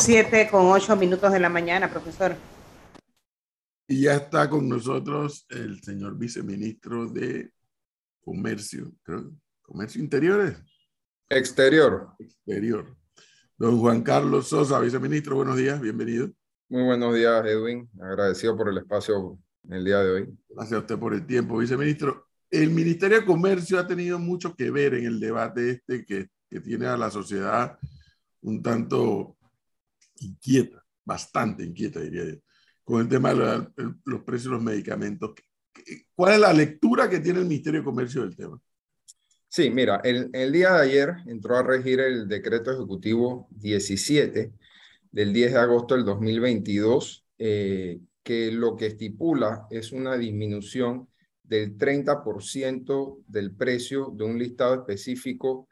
Siete con ocho minutos de la mañana, profesor. Y ya está con nosotros el señor viceministro de Comercio, creo, Comercio Interiores. Exterior. Exterior. Don Juan Carlos Sosa, viceministro, buenos días, bienvenido. Muy buenos días, Edwin. Agradecido por el espacio en el día de hoy. Gracias a usted por el tiempo, viceministro. El Ministerio de Comercio ha tenido mucho que ver en el debate este que, que tiene a la sociedad un tanto inquieta, bastante inquieta, diría yo, con el tema de los precios de los medicamentos. ¿Cuál es la lectura que tiene el Ministerio de Comercio del tema? Sí, mira, el, día de ayer entró a regir el decreto ejecutivo 17 del 10 de agosto del 2022, eh, que lo que estipula es una disminución del 30% del precio de un listado específico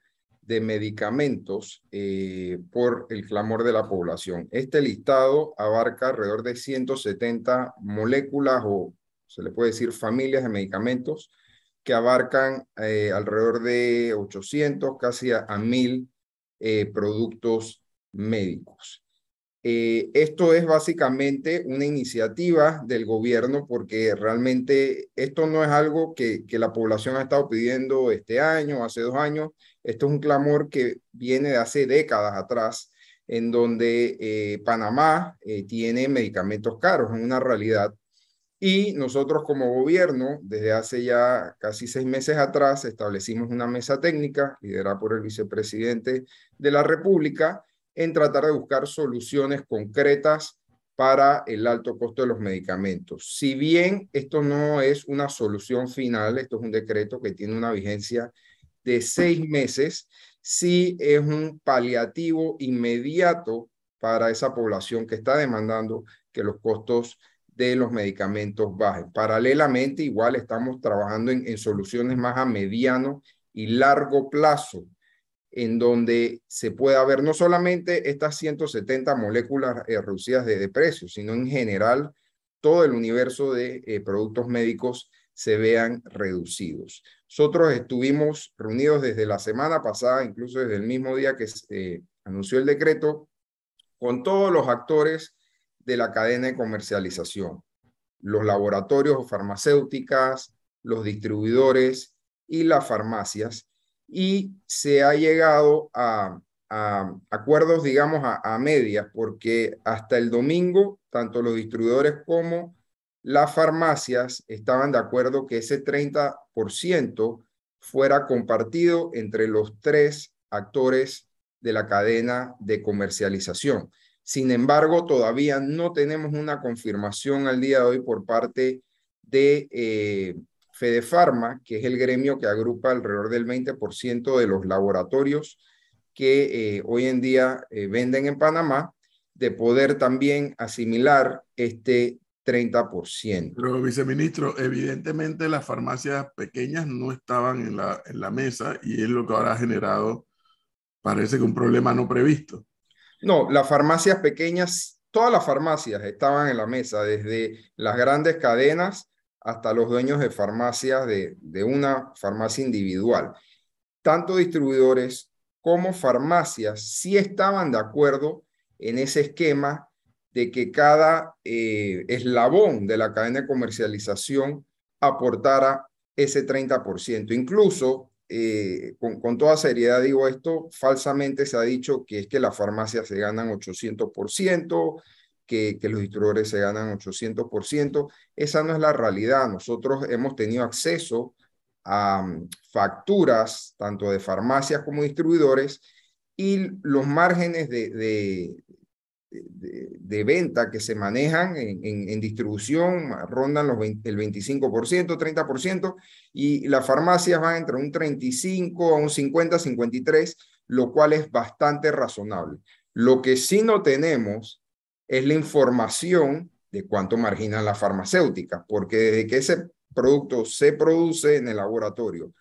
de medicamentos eh, por el clamor de la población. Este listado abarca alrededor de 170 moléculas o se le puede decir familias de medicamentos que abarcan eh, alrededor de 800, casi a, mil 1000 eh, productos médicos. esto es básicamente una iniciativa del gobierno porque realmente esto no es algo que, que, la población ha estado pidiendo este año, hace dos años. Esto es un clamor que viene de hace décadas atrás, en donde eh, Panamá eh, tiene medicamentos caros, en una realidad. Y nosotros como gobierno, desde hace ya casi seis meses atrás, establecimos una mesa técnica liderada por el vicepresidente de la República en tratar de buscar soluciones concretas para el alto costo de los medicamentos. Si bien esto no es una solución final, esto es un decreto que tiene una vigencia de seis meses si es un paliativo inmediato para esa población que está demandando que los costos de los medicamentos bajen. Paralelamente, igual estamos trabajando en, soluciones más a mediano y largo plazo, en donde se pueda ver no solamente estas 170 moléculas eh, reducidas de, de, sino en general todo el universo de eh, productos médicos se vean reducidos. Nosotros estuvimos reunidos desde la semana pasada, incluso desde el mismo día que se eh, anunció el decreto, con todos los actores de la cadena de comercialización, los laboratorios farmacéuticas, los distribuidores y las farmacias, y se ha llegado a, acuerdos, digamos, a, a medias, porque hasta el domingo, tanto los distribuidores como las farmacias estaban de acuerdo que ese 30% fuera compartido entre los tres actores de la cadena de comercialización. Sin embargo, todavía no tenemos una confirmación al día de hoy por parte de eh, Fedefarma, que es el gremio que agrupa alrededor del 20% de los laboratorios que eh, hoy en día eh, venden en Panamá, de poder también asimilar este 30%. Pero, viceministro, evidentemente las farmacias pequeñas no estaban en la, en la mesa y es lo que ahora ha generado, parece que un problema no previsto. No, las farmacias pequeñas, todas las farmacias estaban en la mesa, desde las grandes cadenas hasta los dueños de farmacias de, de una farmacia individual. Tanto distribuidores como farmacias sí estaban de acuerdo en ese esquema de que cada eh, eslabón de la cadena de comercialización aportara ese 30%. Incluso, eh, con, toda seriedad digo esto, falsamente se ha dicho que es que las farmacias se ganan 800%, que, que los distribuidores se ganan 800%. Esa no es la realidad. Nosotros hemos tenido acceso a mm, facturas tanto de farmacias como distribuidores y los márgenes de, de, venta que se manejan en, distribución rondan los el 25%, 30%, y las farmacias van entre un 35 a un 50, 53, lo cual es bastante razonable. Lo que sí no tenemos es la información de cuánto marginan las farmacéuticas, porque desde que ese producto se produce en el laboratorio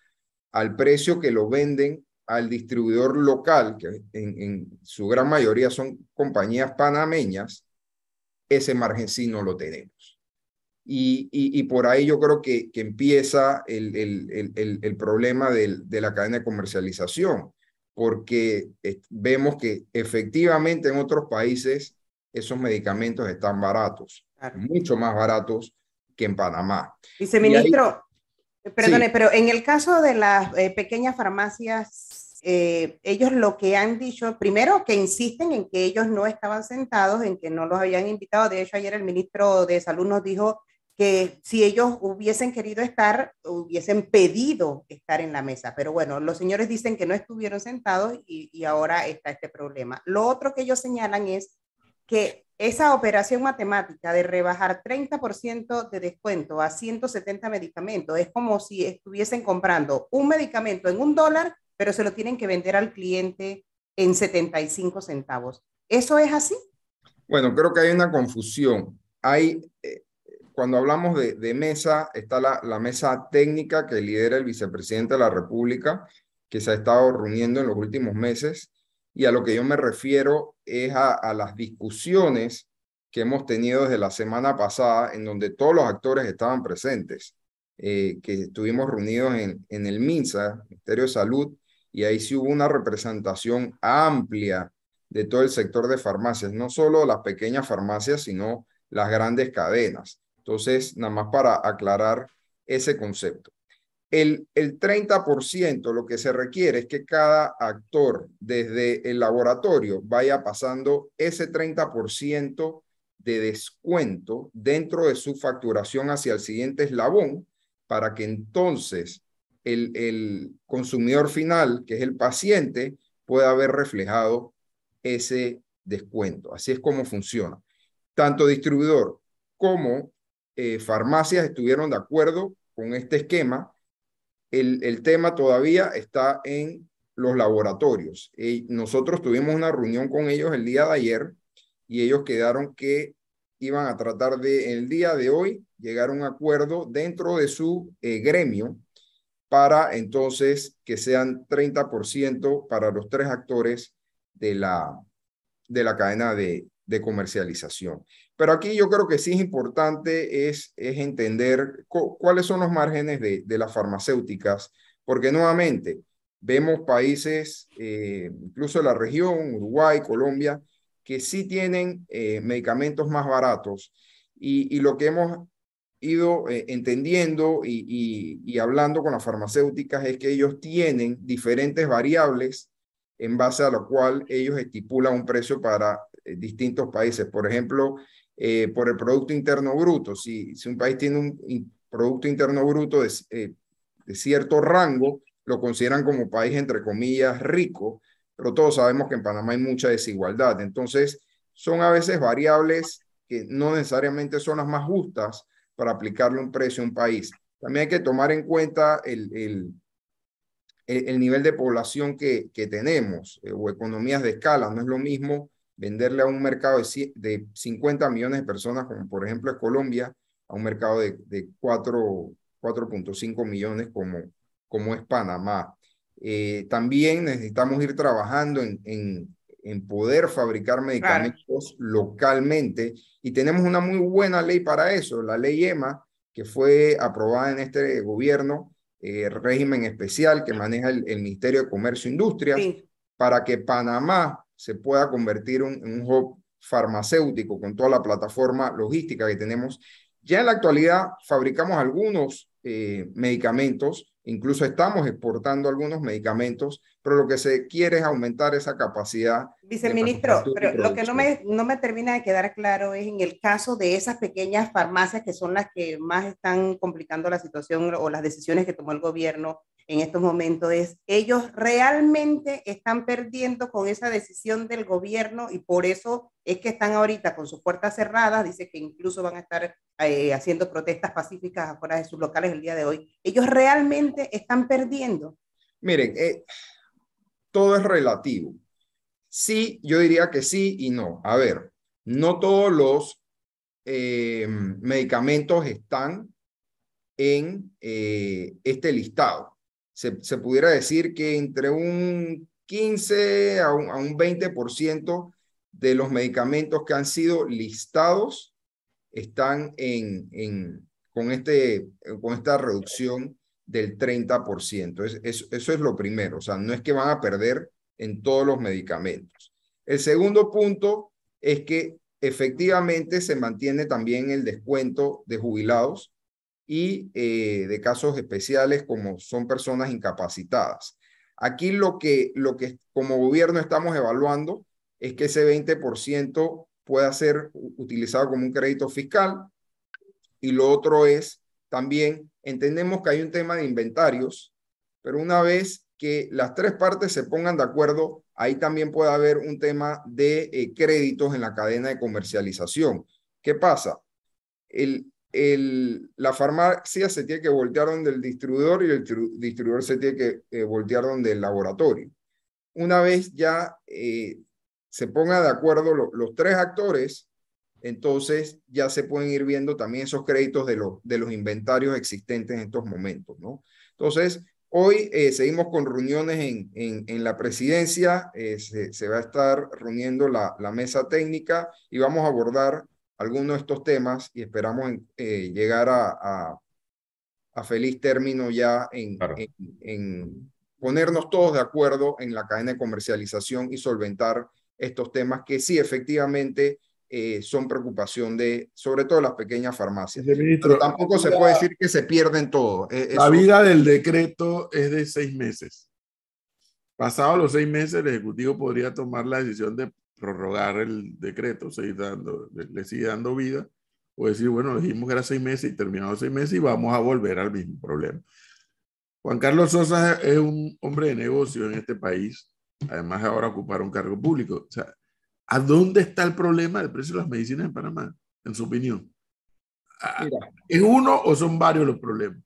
al precio que lo venden al distribuidor local, que en, su gran mayoría son compañías panameñas, ese margen sí no lo tenemos. Y, por ahí yo creo que, que empieza el, el, el, problema del, de la cadena de comercialización, porque eh, vemos que efectivamente en otros países esos medicamentos están baratos, mucho más baratos que en Panamá. Viceministro, Perdone, pero en el caso de las eh, pequeñas farmacias, eh, ellos lo que han dicho, primero que insisten en que ellos no estaban sentados, en que no los habían invitado. De hecho, ayer el ministro de Salud nos dijo que si ellos hubiesen querido estar, hubiesen pedido estar en la mesa. Pero bueno, los señores dicen que no estuvieron sentados y, y ahora está este problema. Lo otro que ellos señalan es que esa operación matemática de rebajar 30% de descuento a 170 medicamentos es como si estuviesen comprando un medicamento en un dólar, pero se lo tienen que vender al cliente en 75 centavos. ¿Eso es así? Bueno, creo que hay una confusión. Hay, eh, cuando hablamos de, mesa, está la mesa técnica que lidera el vicepresidente de la República, que se ha estado reuniendo en los últimos meses y a lo que yo me refiero es a, las discusiones que hemos tenido desde la semana pasada, en donde todos los actores estaban presentes, eh, que estuvimos reunidos en, en el MINSA, Ministerio de Salud, y ahí sí hubo una representación amplia de todo el sector de farmacias, no solo las pequeñas farmacias, sino las grandes cadenas. Entonces, nada más para aclarar ese concepto. El, 30% lo que se requiere es que cada actor desde el laboratorio vaya pasando ese 30% de descuento dentro de su facturación hacia el siguiente eslabón para que entonces el, consumidor final, que es el paciente, pueda ver reflejado ese descuento. Así es como funciona. Tanto distribuidor como eh, farmacias estuvieron de acuerdo con este esquema el, tema todavía está en los laboratorios. Eh, nosotros tuvimos una reunión con ellos el día de ayer y ellos quedaron que iban a tratar de, el día de hoy, llegar a un acuerdo dentro de su eh, gremio para entonces que sean 30% para los tres actores de la, de la cadena de, de comercialización. Pero aquí yo creo que sí es importante es, es entender cuáles son los márgenes de, de, las farmacéuticas, porque nuevamente vemos países, eh, incluso la región, Uruguay, Colombia, que sí tienen eh, medicamentos más baratos. Y, lo que hemos ido eh, entendiendo y, y hablando con las farmacéuticas es que ellos tienen diferentes variables en base a lo cual ellos estipulan un precio para eh, distintos países. Por ejemplo, eh, por el Producto Interno Bruto. Si, si un país tiene un Producto Interno Bruto eh, de, cierto rango, lo consideran como país, entre comillas, rico, pero todos sabemos que en Panamá hay mucha desigualdad. Entonces, son a veces variables que no necesariamente son las más justas para aplicarle un precio a un país. También hay que tomar en cuenta el, el, nivel de población que, que tenemos o economías de escala. No es lo mismo venderle a un mercado de, de 50 millones de personas, como por ejemplo es Colombia, a un mercado de, de 4.5 millones como, como es Panamá. Eh, también necesitamos ir trabajando en, en, en poder fabricar medicamentos localmente y tenemos una muy buena ley para eso, la ley EMA, que fue aprobada en este gobierno, eh, régimen especial que maneja el, Ministerio de Comercio e Industria, para que Panamá se pueda convertir en un hub farmacéutico con toda la plataforma logística que tenemos. Ya en la actualidad fabricamos algunos eh, medicamentos, incluso estamos exportando algunos medicamentos, pero lo que se quiere es aumentar esa capacidad. Viceministro, pero lo que no no me termina de quedar claro es en el caso de esas pequeñas farmacias que son las que más están complicando la situación o las decisiones que tomó el gobierno en estos momentos ellos realmente están perdiendo con esa decisión del gobierno y por eso es que están ahorita con sus puertas cerradas, dice que incluso van a estar eh, haciendo protestas pacíficas afuera de sus locales el día de hoy. Ellos realmente están perdiendo. Miren, eh, todo es relativo. Sí, yo diría que sí y no. A ver, no todos los eh, medicamentos están en este listado se, pudiera decir que entre un 15 a un, 20% de los medicamentos que han sido listados están en, con, este, con esta reducción del 30%. eso es lo primero, o sea, no es que van a perder en todos los medicamentos. El segundo punto es que efectivamente se mantiene también el descuento de jubilados y eh, de casos especiales como son personas incapacitadas. Aquí lo que, lo que como gobierno estamos evaluando es que ese 20% pueda ser utilizado como un crédito fiscal y lo otro es también entendemos que hay un tema de inventarios, pero una vez que las tres partes se pongan de acuerdo, ahí también puede haber un tema de eh, créditos en la cadena de comercialización. ¿Qué pasa? El, la farmacia se tiene que voltear donde el distribuidor y el distribuidor se tiene que eh, voltear donde el laboratorio. Una vez ya eh, se ponga de acuerdo los tres actores, entonces ya se pueden ir viendo también esos créditos de, los de los inventarios existentes en estos momentos, ¿no? Entonces, hoy eh, seguimos con reuniones en, en, la presidencia, se, va a estar reuniendo la, la mesa técnica y vamos a abordar algunos de estos temas y esperamos eh, llegar a, a, feliz término ya en, en, ponernos todos de acuerdo en la cadena de comercialización y solventar estos temas que sí efectivamente eh, son preocupación de, sobre todo las pequeñas farmacias. Pero tampoco se puede decir que se pierden todo. Eh, la vida del decreto es de seis meses. Pasados los seis meses, el Ejecutivo podría tomar la decisión de prorrogar el decreto, seguir dando, le sigue dando vida, o decir, bueno, dijimos que era seis meses y terminado seis meses y vamos a volver al mismo problema. Juan Carlos Sosa es un hombre de negocio en este país, además ahora ocupar un cargo público. O sea, ¿a dónde está el problema del precio de las medicinas en Panamá, en su opinión? ¿Es uno o son varios los problemas?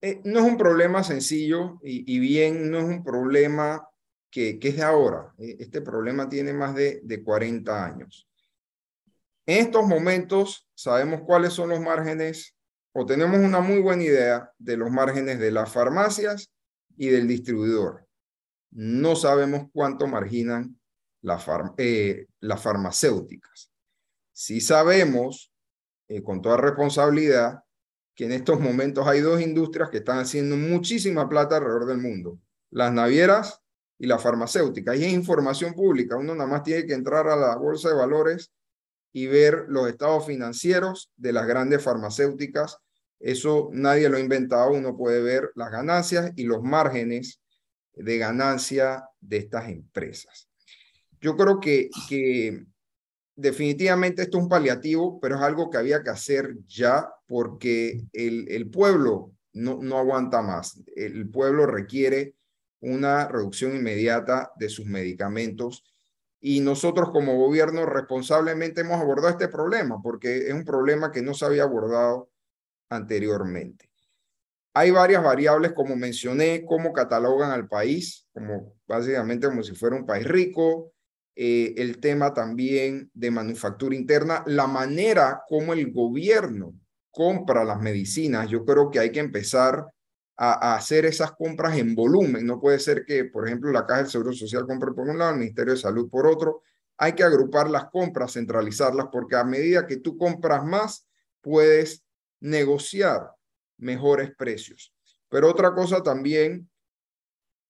Eh, no es un problema sencillo y, y, bien, no es un problema que, es de ahora. E, este problema tiene más de, de 40 años. En estos momentos sabemos cuáles son los márgenes o tenemos una muy buena idea de los márgenes de las farmacias y del distribuidor. No sabemos cuánto marginan la eh, las farmacéuticas. Sí sabemos, eh, con toda responsabilidad, que en estos momentos hay dos industrias que están haciendo muchísima plata alrededor del mundo, las navieras y la farmacéutica. Y es información pública. Uno nada más tiene que entrar a la bolsa de valores y ver los estados financieros de las grandes farmacéuticas. Eso nadie lo ha inventado. Uno puede ver las ganancias y los márgenes de ganancia de estas empresas. Yo creo que, que definitivamente esto es un paliativo, pero es algo que había que hacer ya porque el, el pueblo no, no aguanta más. El pueblo requiere una reducción inmediata de sus medicamentos. Y nosotros como gobierno responsablemente hemos abordado este problema porque es un problema que no se había abordado anteriormente. Hay varias variables, como mencioné, cómo catalogan al país, como básicamente como si fuera un país rico, eh, el tema también de manufactura interna, la manera como el gobierno compra las medicinas. Yo creo que hay que empezar a, hacer esas compras en volumen. No puede ser que, por ejemplo, la Caja del Seguro Social compre por un lado, el Ministerio de Salud por otro. Hay que agrupar las compras, centralizarlas, porque a medida que tú compras más, puedes negociar mejores precios. Pero otra cosa también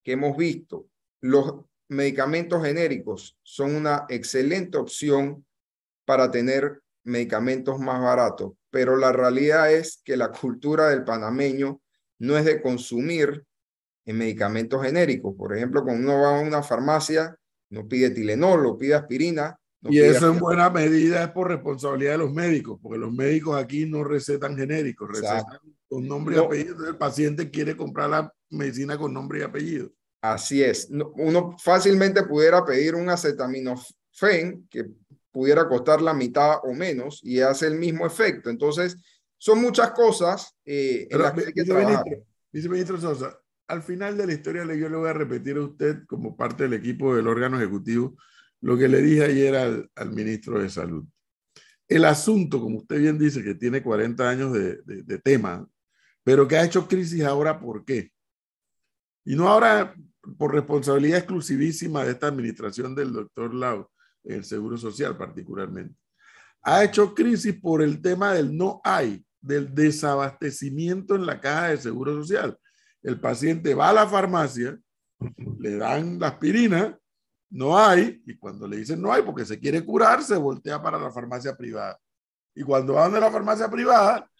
que hemos visto, los medicamentos genéricos son una excelente opción para tener medicamentos más baratos, pero la realidad es que la cultura del panameño no es de consumir en medicamentos genéricos. Por ejemplo, cuando uno va a una farmacia, no pide Tilenol o pide aspirina. y eso en buena medida es por responsabilidad de los médicos, porque los médicos aquí no recetan genéricos, recetan con nombre y apellido. El paciente quiere comprar la medicina con nombre y apellido. Así es. Uno fácilmente pudiera pedir un acetaminofen que pudiera costar la mitad o menos y hace el mismo efecto. Entonces, son muchas cosas eh, en las que Viceministro Sosa, al final de la historia yo le voy a repetir a usted, como parte del equipo del órgano ejecutivo, lo que le dije ayer al, ministro de Salud. El asunto, como usted bien dice, que tiene 40 años de, de, de tema, pero que ha hecho crisis ahora, ¿por qué? Y no ahora por responsabilidad exclusivísima de esta administración del doctor Lau, el Seguro Social particularmente. Ha hecho crisis por el tema del no hay del desabastecimiento en la caja de seguro social. El paciente va a la farmacia, le dan la aspirina, no hay, y cuando le dicen no hay porque se quiere curar, se voltea para la farmacia privada. Y cuando van de la farmacia privada,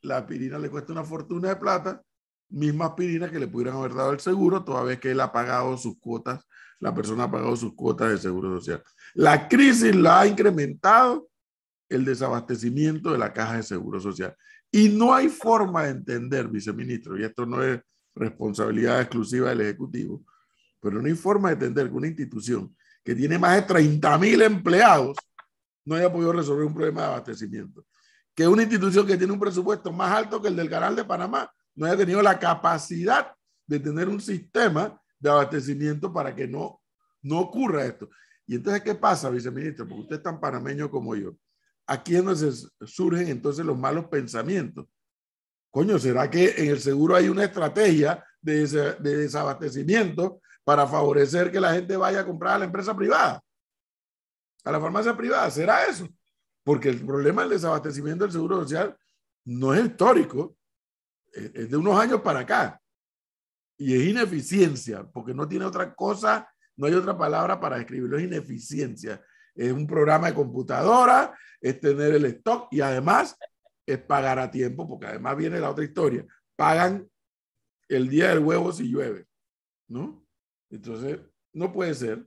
la aspirina le cuesta una fortuna de plata, misma aspirina que le pudieran haber dado el seguro, toda vez que él ha pagado sus cuotas, la persona ha pagado sus cuotas de seguro social. La crisis la ha incrementado el desabastecimiento de la caja de seguro social. Y no hay forma de entender, viceministro, y esto no es responsabilidad exclusiva del Ejecutivo, pero no hay forma de entender que una institución que tiene más de 30 mil empleados no haya podido resolver un problema de abastecimiento. Que una institución que tiene un presupuesto más alto que el del Canal de Panamá no haya tenido la capacidad de tener un sistema de abastecimiento para que no, no ocurra esto. Y entonces, ¿qué pasa, viceministro? Porque usted es tan panameño como yo aquí es surgen entonces los malos pensamientos. Coño, ¿será que en el seguro hay una estrategia de, desabastecimiento para favorecer que la gente vaya a comprar a la empresa privada? A la farmacia privada, ¿será eso? Porque el problema del desabastecimiento del seguro social no es histórico, e-, es de unos años para acá. Y es ineficiencia, porque no tiene otra cosa, no hay otra palabra para describirlo, es ineficiencia es un programa de computadora, es tener el stock y además es pagar a tiempo, porque además viene la otra historia. Pagan el día del huevo si llueve, ¿no? Entonces, no puede ser.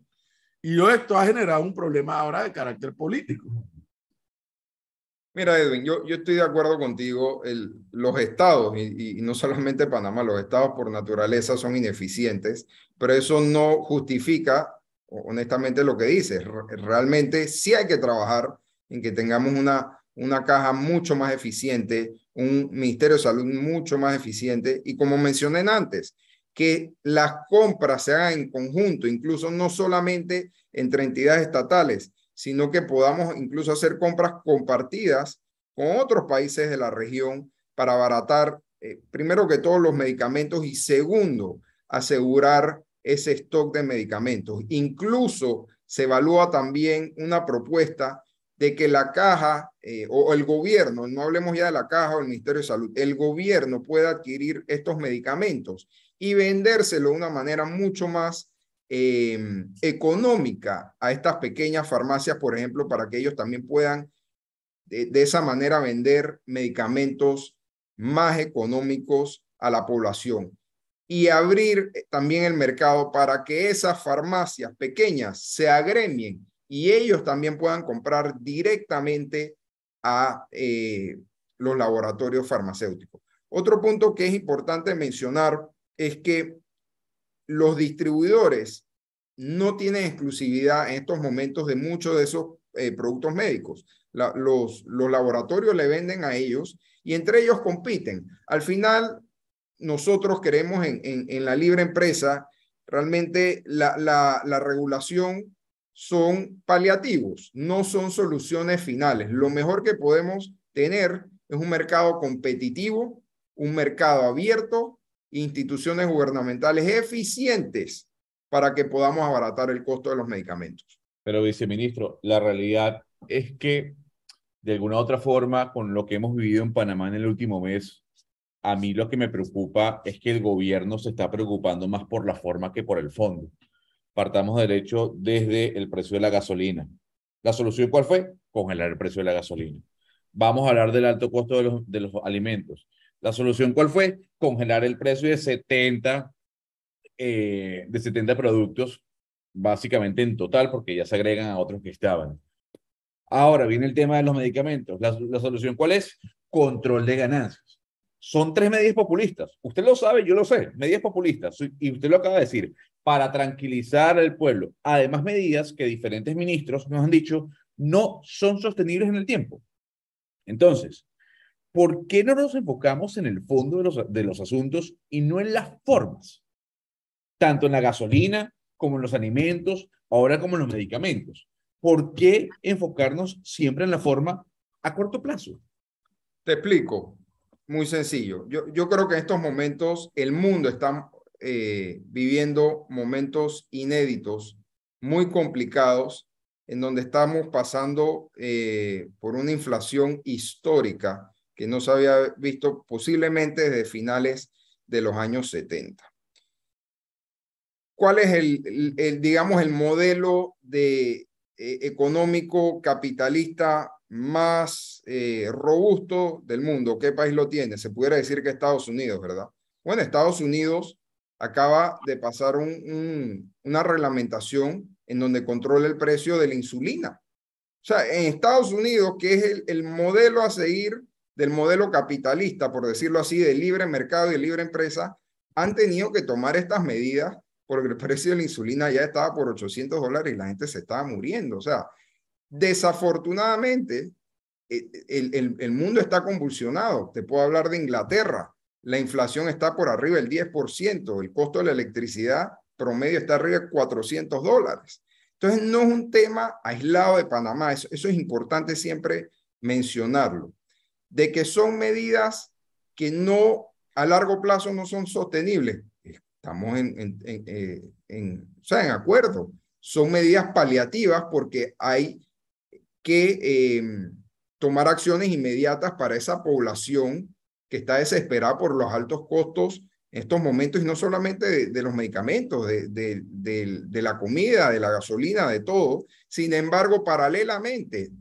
Y esto ha generado un problema ahora de carácter político. Mira, Edwin, yo, yo estoy de acuerdo contigo. El, los estados, y, y, no solamente Panamá, los estados por naturaleza son ineficientes, pero eso no justifica honestamente lo que dices. Realmente sí hay que trabajar en que tengamos una, una caja mucho más eficiente, un Ministerio de Salud mucho más eficiente y como mencioné antes, que las compras se hagan en conjunto, incluso no solamente entre entidades estatales, sino que podamos incluso hacer compras compartidas con otros países de la región para abaratar, eh, primero que todos los medicamentos y segundo, asegurar ese stock de medicamentos. Incluso se evalúa también una propuesta de que la caja eh, o el gobierno, no hablemos ya de la caja o el Ministerio de Salud, el gobierno pueda adquirir estos medicamentos y vendérselo de una manera mucho más eh, económica a estas pequeñas farmacias, por ejemplo, para que ellos también puedan de esa manera vender medicamentos más económicos a la población y abrir eh, también el mercado para que esas farmacias pequeñas se agremien y ellos también puedan comprar directamente a eh, los laboratorios farmacéuticos. Otro punto que es importante mencionar es que los distribuidores no tienen exclusividad en estos momentos de muchos de esos eh, productos médicos. los laboratorios le venden a ellos y entre ellos compiten. Al final, nosotros queremos en, la libre empresa, realmente la, la regulación son paliativos, no son soluciones finales. Lo mejor que podemos tener es un mercado competitivo, un mercado abierto, instituciones gubernamentales eficientes para que podamos abaratar el costo de los medicamentos. Pero, viceministro, la realidad es que, de alguna u otra forma, con lo que hemos vivido en Panamá en el último mes, a mí lo que me preocupa es que el gobierno se está preocupando más por la forma que por el fondo. Partamos derecho hecho desde el precio de la gasolina. ¿La solución cuál fue? Congelar el precio de la gasolina. Vamos a hablar del alto costo de los, alimentos. ¿La solución cuál fue? Congelar el precio de 70, eh, de 70 productos, básicamente en total, porque ya se agregan a otros que estaban. Ahora viene el tema de los medicamentos. la solución cuál es? Control de ganancias son tres medidas populistas. Usted lo sabe, yo lo sé. Medidas populistas. Y usted lo acaba de decir. Para tranquilizar al pueblo. Además, medidas que diferentes ministros nos han dicho no son sostenibles en el tiempo. Entonces, ¿por qué no nos enfocamos en el fondo de los, de los asuntos y no en las formas? Tanto en la gasolina como en los alimentos, ahora como en los medicamentos. ¿Por qué enfocarnos siempre en la forma a corto plazo? Te explico muy sencillo. Yo, yo creo que en estos momentos el mundo está eh, viviendo momentos inéditos, muy complicados, en donde estamos pasando eh, por una inflación histórica que no se había visto posiblemente desde finales de los años 70. ¿Cuál es el, el, digamos, el modelo de, eh, económico capitalista más eh, robusto del mundo, ¿qué país lo tiene? Se pudiera decir que Estados Unidos, ¿verdad? Bueno, Estados Unidos acaba de pasar una reglamentación en donde controla el precio de la insulina. O sea, en Estados Unidos, que es el, modelo a seguir del modelo capitalista, por decirlo así, de libre mercado y de libre empresa, han tenido que tomar estas medidas porque el precio de la insulina ya estaba por 800 dólares y la gente se estaba muriendo. O sea, Desafortunadamente, e, el, mundo está convulsionado. Te puedo hablar de Inglaterra. La inflación está por arriba del 10%. El costo de la electricidad promedio está arriba de 400 dólares. Entonces, no es un tema aislado de Panamá. Eso, es importante siempre mencionarlo. De que son medidas que no a largo plazo no son sostenibles. Estamos en, en, eh, acuerdo. Son medidas paliativas porque hay que em, tomar acciones inmediatas para esa población que está desesperada por los altos costos en estos momentos, y no solamente de, los medicamentos, de, de, la comida, de la gasolina, de todo. Sin embargo, paralelamente,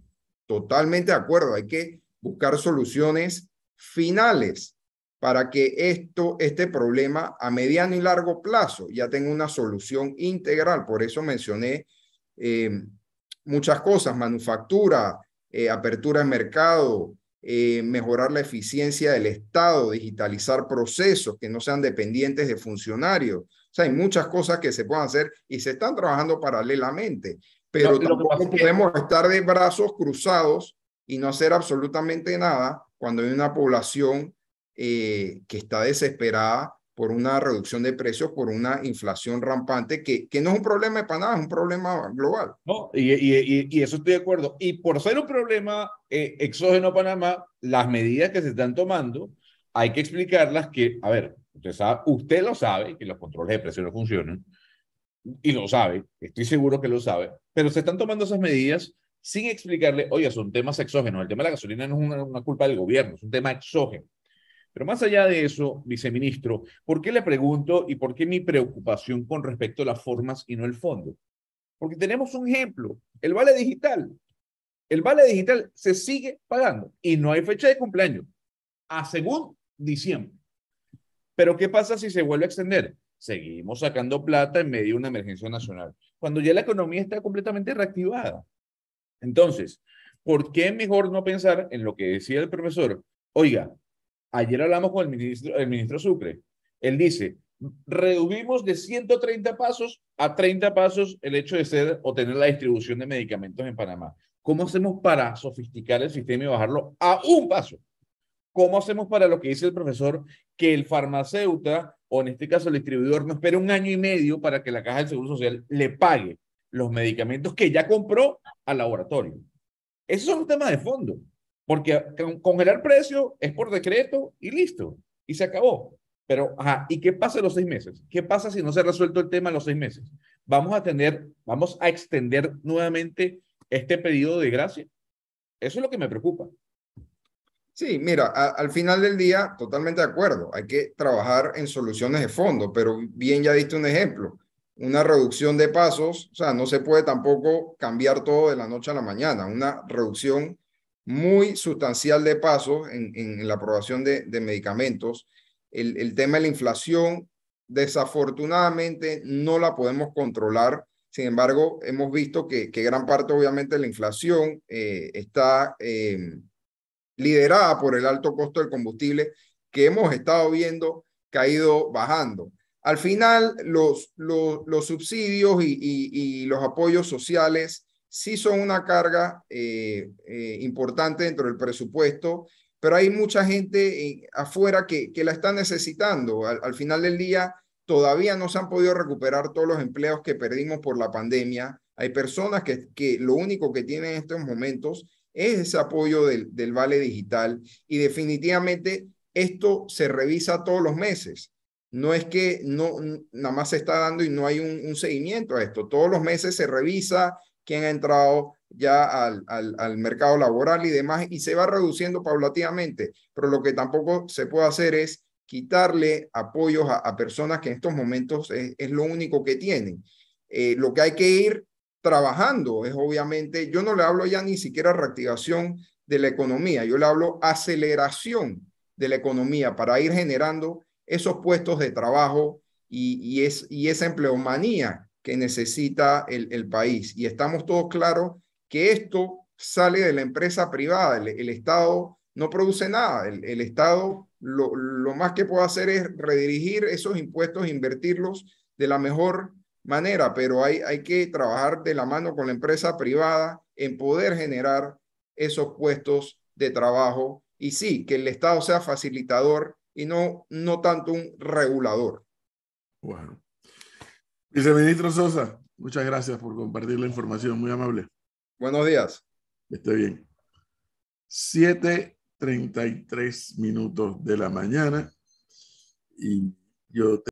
totalmente de acuerdo, hay que buscar soluciones finales para que esto, este problema a mediano y largo plazo ya tenga una solución integral. Por eso mencioné em, muchas cosas, manufactura, eh, apertura de mercado, eh, mejorar la eficiencia del Estado, digitalizar procesos que no sean dependientes de funcionarios. O sea, hay muchas cosas que se pueden hacer y se están trabajando paralelamente, pero no, podemos estar de brazos cruzados y no hacer absolutamente nada cuando hay una población eh, que está desesperada por una reducción de precios, por una inflación rampante, que, que no es un problema de Panamá, es un problema global. No, y, eso estoy de acuerdo. Y por ser un problema eh, exógeno a Panamá, las medidas que se están tomando, hay que explicarlas que, a ver, usted, sabe, usted lo sabe, que los controles de precios no funcionan, y lo sabe, estoy seguro que lo sabe, pero se están tomando esas medidas sin explicarle, oye, son temas exógenos, el tema de la gasolina no es una culpa del gobierno, es un tema exógeno pero más allá de eso, viceministro, ¿por qué le pregunto y por qué mi preocupación con respecto a las formas y no el fondo? Porque tenemos un ejemplo, el vale digital. El vale digital se sigue pagando y no hay fecha de cumpleaños, a según diciembre. Pero ¿qué pasa si se vuelve a extender? Seguimos sacando plata en medio de una emergencia nacional, cuando ya la economía está completamente reactivada. Entonces, ¿por qué mejor no pensar en lo que decía el profesor? Oiga, Ayer hablamos con el ministro, el ministro Sucre. Él dice, redujimos de 130 pasos a 30 pasos el hecho de ser o tener la distribución de medicamentos en Panamá. ¿Cómo hacemos para sofisticar el sistema y bajarlo a un paso? ¿Cómo hacemos para lo que dice el profesor, que el farmacéutico o en este caso el distribuidor no espere un año y medio para que la caja del Seguro Social le pague los medicamentos que ya compró al laboratorio? Eso es un tema de fondo. Porque congelar precio es por decreto y listo, y se acabó. Pero, ajá, ¿y qué pasa los seis meses? ¿Qué pasa si no se ha resuelto el tema en los seis meses? ¿Vamos a tener, vamos a extender nuevamente este pedido de gracia? Eso es lo que me preocupa. Sí, mira, al final del día, totalmente de acuerdo. Hay que trabajar en soluciones de fondo, pero bien ya diste un ejemplo. Una reducción de pasos, o sea, no se puede tampoco cambiar todo de la noche a la mañana. Una reducción muy sustancial de pasos en, la aprobación de, medicamentos. El, tema de la inflación, desafortunadamente, no la podemos controlar. Sin embargo, hemos visto que, que gran parte, obviamente, de la inflación eh, está em, liderada por el alto costo del combustible que hemos estado viendo que ha ido bajando. Al final, los, los, subsidios y los apoyos sociales sí son una carga eh, eh, importante dentro del presupuesto, pero hay mucha gente eh, afuera que, que la está necesitando. Al, final del día, todavía no se han podido recuperar todos los empleos que perdimos por la pandemia. Hay personas que, que lo único que tienen en estos momentos es ese apoyo del, del vale digital y definitivamente esto se revisa todos los meses. No es que no, nada más se está dando y no hay un, un seguimiento a esto. Todos los meses se revisa, quién ha entrado ya al, al, mercado laboral y demás, y se va reduciendo paulatinamente. Pero lo que tampoco se puede hacer es quitarle apoyos a, personas que en estos momentos es, lo único que tienen. Eh, lo que hay que ir trabajando es obviamente, yo no le hablo ya ni siquiera reactivación de la economía, yo le hablo aceleración de la economía para ir generando esos puestos de trabajo y, es, y esa empleomanía que necesita el, país. Y estamos todos claros que esto sale de la empresa privada, el, Estado no produce nada, el, Estado lo, más que puede hacer es redirigir esos impuestos, invertirlos de la mejor manera, pero hay, hay que trabajar de la mano con la empresa privada en poder generar esos puestos de trabajo y sí, que el Estado sea facilitador y no, no tanto un regulador. Bueno, Viceministro Sosa, muchas gracias por compartir la información, muy amable. Buenos días. Estoy bien. tres minutos de la mañana y yo...